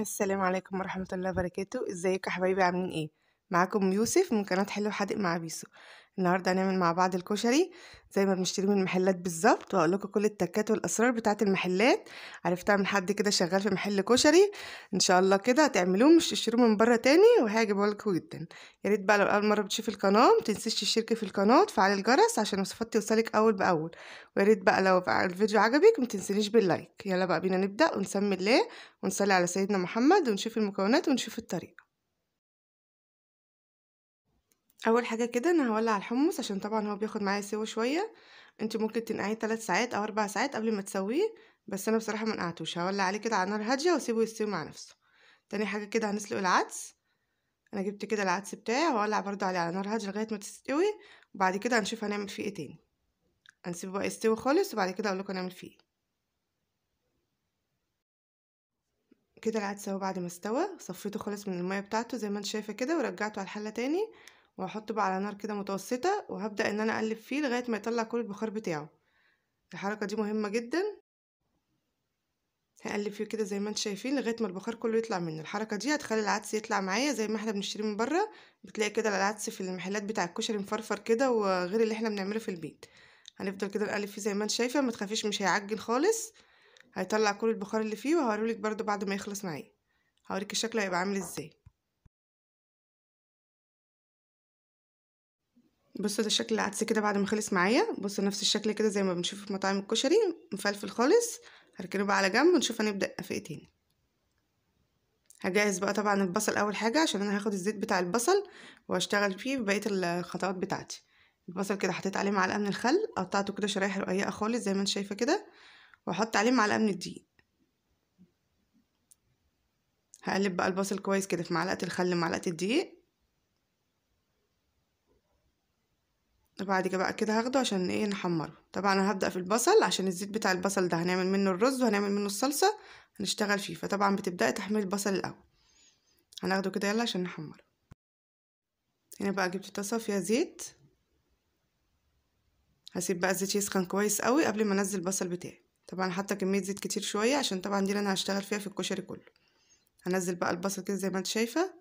السلام عليكم ورحمة الله وبركاته ازيكم يا حبايبي عاملين ايه معاكم يوسف من قناة حلو حادق مع بيسو النهارده هنعمل مع بعض الكشري زي ما بنشتري من المحلات بالظبط وهقول لكم كل التكات والاسرار بتاعه المحلات عرفتها من حد كده شغال في محل كشري ان شاء الله كده هتعملوه مش تشتروه من بره تاني وهيعجبوا لكم جدا يا ريت بقى لو اول مره بتشوف القناه ما تنسيش تشتركي في القناه وتفعل الجرس عشان وصفات توصلك اول باول ويا ريت بقى لو الفيديو عجبك ما تنسينيش باللايك يلا بقى بينا نبدا ونسمي الله ونصلي على سيدنا محمد ونشوف المكونات ونشوف الطريقه اول حاجه كده انا هولع الحمص عشان طبعا هو بياخد معايا سوا شويه انت ممكن تنقعيه 3 ساعات او 4 ساعات قبل ما تسويه بس انا بصراحه ما نقعتوش هولع عليه كده على نار هاديه واسيبه يستوي مع نفسه تاني حاجه كده هنسلق العدس انا جبت كده العدس بتاعي وهولع برده عليه على نار هاديه لغايه ما تستوي وبعد كده هنشوف هنعمل فيه ايه تاني هنسيبه بقى يستوي خالص وبعد كده اقول لكم هنعمل فيه ايه كده العدس اهو بعد ما استوى صفيته خالص من الميه بتاعته زي ما انت شايفه كده ورجعته على الحله تاني وهحطه بقى على نار كده متوسطه وهبدا ان انا اقلب فيه لغايه ما يطلع كل البخار بتاعه الحركه دي مهمه جدا هقلب فيه كده زي ما انتم شايفين لغايه ما البخار كله يطلع منه الحركه دي هتخلي العدس يطلع معايا زي ما احنا بنشتريه من بره بتلاقي كده العدس في المحلات بتاع الكشري مفرفر كده وغير اللي احنا بنعمله في البيت هنفضل كده نقلب فيه زي ما انت شايفه ما تخافيش مش هيعجن خالص هيطلع كل البخار اللي فيه وهوريلك برده بعد ما يخلص معايا هوريك الشكل هيبقى عامل ازاي بصوا ده الشكل العدس كده بعد ما خلص معايا بصوا نفس الشكل كده زي ما بنشوف في مطاعم الكشري مفلفل خالص هركنه بقى على جنب ونشوف هنبدا في ايه تاني هجهز بقى طبعا البصل اول حاجه عشان انا هاخد الزيت بتاع البصل واشتغل فيه بقيه الخطوات بتاعتي البصل كده حطيت عليه معلقه من الخل قطعته كده شرايح رقيقه خالص زي ما انت شايفه كده واحط عليه معلقه من الدقيق هقلب بقى البصل كويس كده في معلقه الخل معلقه الدقيق بعد كده بقى كده هاخده عشان ايه نحمره طبعا انا هبدا في البصل عشان الزيت بتاع البصل ده هنعمل منه الرز وهنعمل منه الصلصه هنشتغل فيه فطبعا بتبداي تحمير البصل الاول هناخده كده يلا عشان نحمره هنا بقى جبت طاسه فيها زيت هسيب بقى الزيت يسخن كويس قوي قبل ما انزل البصل بتاعي طبعا حاطه كميه زيت كتير شويه عشان طبعا دي اللي انا هشتغل فيها في الكشري كله هنزل بقى البصل كده زي ما انت شايفه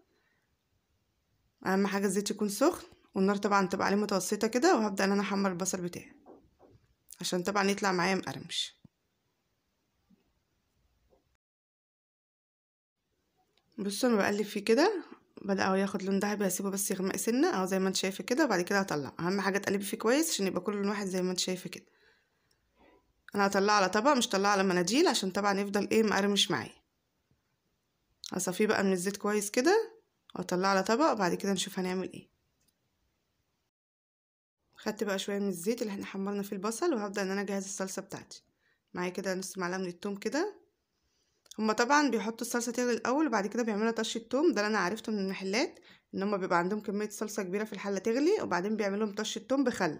اهم حاجه الزيت يكون سخن والنار طبعا تبقى عليه متوسطة كده وهبدأ ان انا احمر البصل بتاعي عشان طبعا يطلع معايا مقرمش بصوا انا بقلب فيه كده بدأ اهو ياخد لون دهبي هسيبه بس يغمق سنة اهو زي ما انت شايفة كده وبعد كده هطلعه اهم حاجة تقلبي فيه كويس عشان يبقى كل لون واحد زي ما انت شايفة كده انا هطلعه على طبق مش هطلعه على مناديل عشان طبعا يفضل ايه مقرمش معايا هصفيه بقى من الزيت كويس كده واطلعه على طبق وبعد كده نشوف هنعمل ايه خدت بقى شويه من الزيت اللي احنا حمرنا فيه البصل وهبدا ان انا اجهز الصلصه بتاعتي معايا كده نص معلقه من التوم كده هما طبعا بيحطوا الصلصه تغلي الاول وبعد كده بيعملوا طشه توم ده اللي انا عرفته من المحلات ان هما بيبقى عندهم كميه صلصه كبيره في الحله تغلي وبعدين بيعملوا لهم طشه توم بخل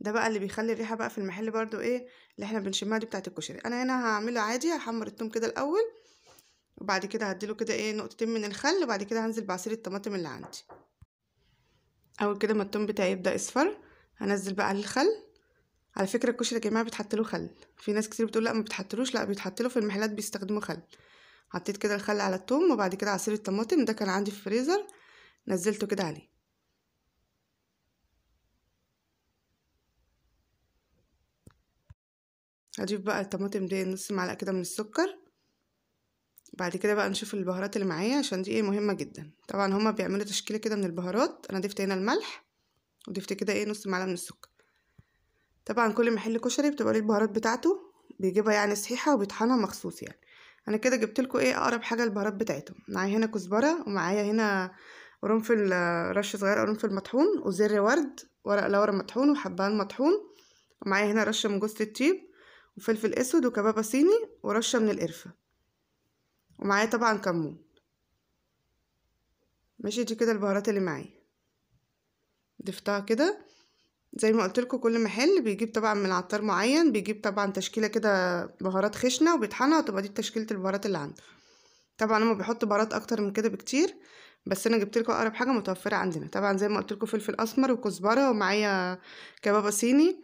ده بقى اللي بيخلي الريحه بقى في المحل برضو ايه اللي احنا بنشمها دي بتاعه الكشري انا هنا هعمله عادي هحمر التوم كده الاول وبعد كده هديله كده ايه نقطتين من الخل وبعد كده هنزل بعصير الطماطم اللي عندي اول كده ما الثوم بتاعي يبدا يصفر هنزل بقى الخل على فكرة الكشري يا جماعة بيتحط له خل في ناس كتير بتقول لا ما بتحطلوش لا بيتحط له في المحلات بيستخدموا خل حطيت كده الخل على التوم وبعد كده عصير الطماطم ده كان عندي في الفريزر نزلته كده عليه هضيف بقى الطماطم دي نص معلقه كده من السكر بعد كده بقى نشوف البهارات اللي معايا عشان دي ايه مهمه جدا طبعا هما بيعملوا تشكيله كده من البهارات انا ضفت هنا الملح وضفت كده ايه نص معلقه من السكر طبعا كل محل كشري بتبقى ليه البهارات بتاعته بيجيبها يعني صحيحه وبيطحنها مخصوص يعني انا كده جبت لكم ايه اقرب حاجه البهارات بتاعتهم معايا هنا كزبره ومعايا هنا قرنفل رش صغير قرنفل مطحون وزر ورد ورق لورا مطحون وحبان مطحون ومعايا هنا رشه من جوز الطيب وفلفل اسود وكبابه صيني ورشه من القرفه ومعايا طبعا كمون ماشي دي كده البهارات اللي معايا ضفتها كده زي ما قلت لكم كل محل بيجيب طبعا من عطار معين بيجيب طبعا تشكيله كده بهارات خشنه وبيطحنها وتبقى دي تشكيله البهارات اللي عنده طبعا هما بيحطوا بهارات اكتر من كده بكتير بس انا جبت لكم اقرب حاجه متوفره عندنا طبعا زي ما قلت لكم فلفل اسمر وكزبره ومعايا كبابه صيني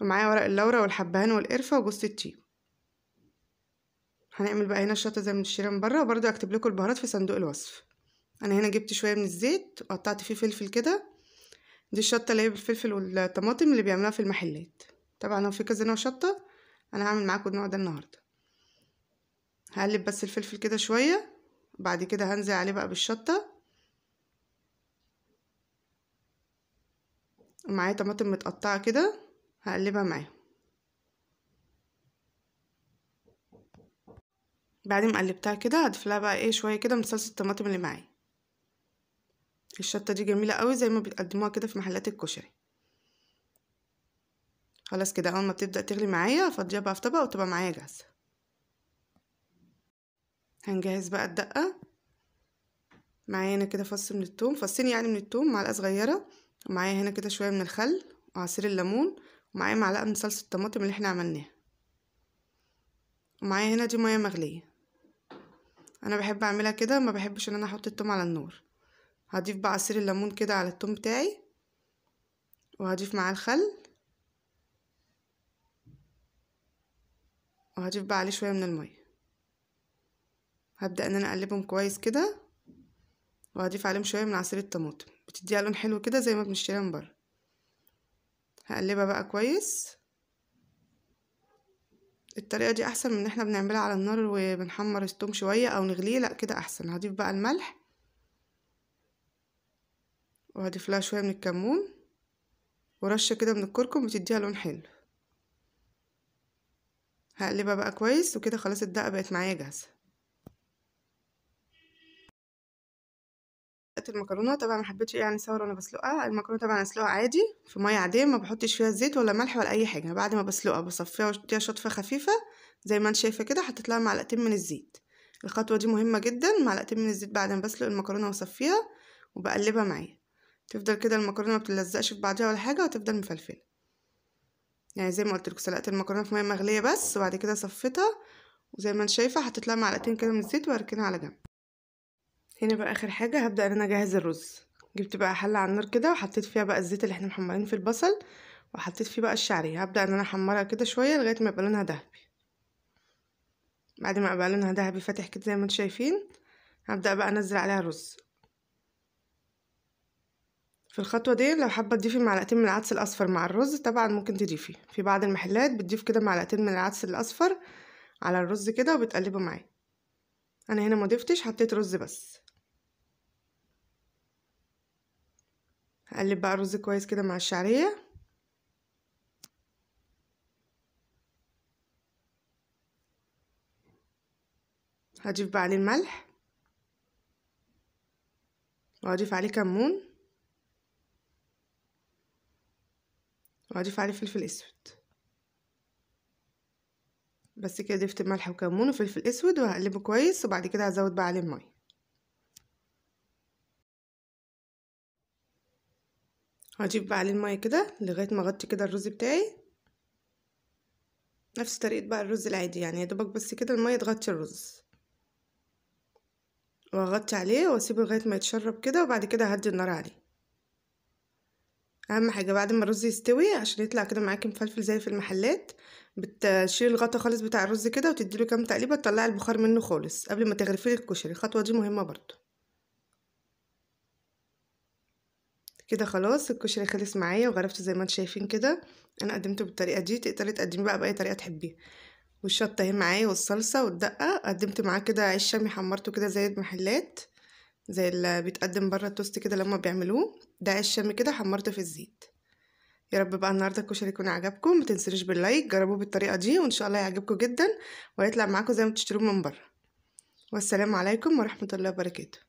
ومعايا ورق اللورة والحبهان والقرفة وجوز التين هنعمل بقى هنا الشطة زي ما بنشتريها من بره وبرده اكتب لكم البهارات في صندوق الوصف انا هنا جبت شويه من الزيت وقطعت فيه فلفل كده دي الشطه اللي هي بالفلفل والطماطم اللي بيعملوها في المحلات طبعا لو في كذا نوع شطه انا هعمل معاكم النوع ده النهارده هقلب بس الفلفل كده شويه بعد كده هنزل عليه بقى بالشطه ومعايا طماطم متقطعه كده هقلبها معاهم بعد ما قلبتها كده هضيف لها بقى ايه شويه كده من صلصه الطماطم اللي معايا الشطة دي جميلة قوي زي ما بيقدموها كده في محلات الكشري خلاص كده اول ما بتبدأ تغلي معايا افضيها بقى في طبق وتبقى معايا جاهزة هنجهز بقى الدقة معايا هنا كده فص من التوم فصين يعني من التوم معلقة صغيرة ومعايا هنا كده شوية من الخل وعصير الليمون ومعايا معلقة من صلصة الطماطم اللي احنا عملناها ومعايا هنا دي مية مغلية انا بحب اعملها كده ما بحبش ان انا احط التوم على النار هضيف بقى عصير الليمون كده على التوم بتاعي وهضيف معاه الخل وهضيف بقى عليه شويه من الميه هبدا ان انا اقلبهم كويس كده وهضيف عليهم شويه من عصير الطماطم بتديها لون حلو كده زي ما بنشتريها من بره هقلبها بقى كويس الطريقه دي احسن من ان احنا بنعملها على النار وبنحمر التوم شويه او نغليه لا كده احسن هضيف بقى الملح وهضيف لها شويه من الكمون ورشه كده من الكركم بتديها لون حلو هقلبها بقى كويس وكده خلاص الدقه بقت معايا جاهزه المكرونه طبعا ما حبيتش يعني صور وانا بسلقها المكرونه طبعا اسلقها عادي في ميه عاديه ما بحطش فيها زيت ولا ملح ولا اي حاجه بعد ما بسلقها بصفيها واديها شطفه خفيفه زي ما انت شايفه كده حطيت لها معلقتين من الزيت الخطوه دي مهمه جدا معلقتين من الزيت بعد ما بسلق المكرونه واصفيها وبقلبها معايا تفضل كده المكرونه ما بتلزقش في بعضها ولا حاجه وتفضل مفلفله يعني زي ما قلت لكم سلقت المكرونه في ميه مغليه بس وبعد كده صفيتها وزي ما انت شايفه هتطلع معلقتين كده من الزيت واركنها على جنب هنا بقى اخر حاجه هبدا ان انا اجهز الرز جبت بقى حله على النار كده وحطيت فيها بقى الزيت اللي احنا محمرين في البصل وحطيت فيه بقى الشعريه هبدا ان انا احمرها كده شويه لغايه ما يبقى لونها دهبي بعد ما يبقى لونها دهبي فاتح كده زي ما انتم شايفين هبدا بقى انزل عليها الرز في الخطوة دي لو حابة تضيفي معلقتين من العدس الأصفر مع الرز طبعا ممكن تضيفي في بعض المحلات بتضيف كده معلقتين من العدس الأصفر على الرز كده وبتقلبه معاه أنا هنا مضيفتش حطيت رز بس هقلب بقى الرز كويس كده مع الشعرية هضيف بقى عليه الملح وهضيف عليه كمون وهضيف عليه فلفل اسود بس كده ضفت ملح وكمون وفلفل اسود وهقلبه كويس وبعد كده هزود بقى عليه الميه هجيب بقى عليه الميه كده لغايه ما اغطي كده الرز بتاعي نفس طريقه بقى الرز العادي يعني يا دوبك بس كده الميه تغطي الرز واغطي عليه واسيبه لغايه ما يتشرب كده وبعد كده هدي النار عليه اهم حاجه بعد ما الرز يستوي عشان يطلع كده معاكي مفلفل زي في المحلات بتشيل الغطا خالص بتاع الرز كده وتديله كام تقليبه تطلعي البخار منه خالص قبل ما تغرفي الكشري الخطوه دي مهمه برضو كده خلاص الكشري خلص معايا وغرفته زي ما انتم شايفين كده انا قدمته بالطريقه دي تقدري تقدمي بقى باي طريقه تحبيها والشطه اهي معايا والصلصه والدقه قدمت معاه كده عيش شامي حمرته كده زي المحلات زي اللي بيتقدم بره التوست كده لما بيعملوه ده عيش شامي كده حمرته في الزيت يا رب بقى النهارده الكشري يكون عجبكم متنسوش باللايك جربوه بالطريقه دي وان شاء الله يعجبكم جدا ويطلع معاكم زي ما بتشتروه من بره والسلام عليكم ورحمه الله وبركاته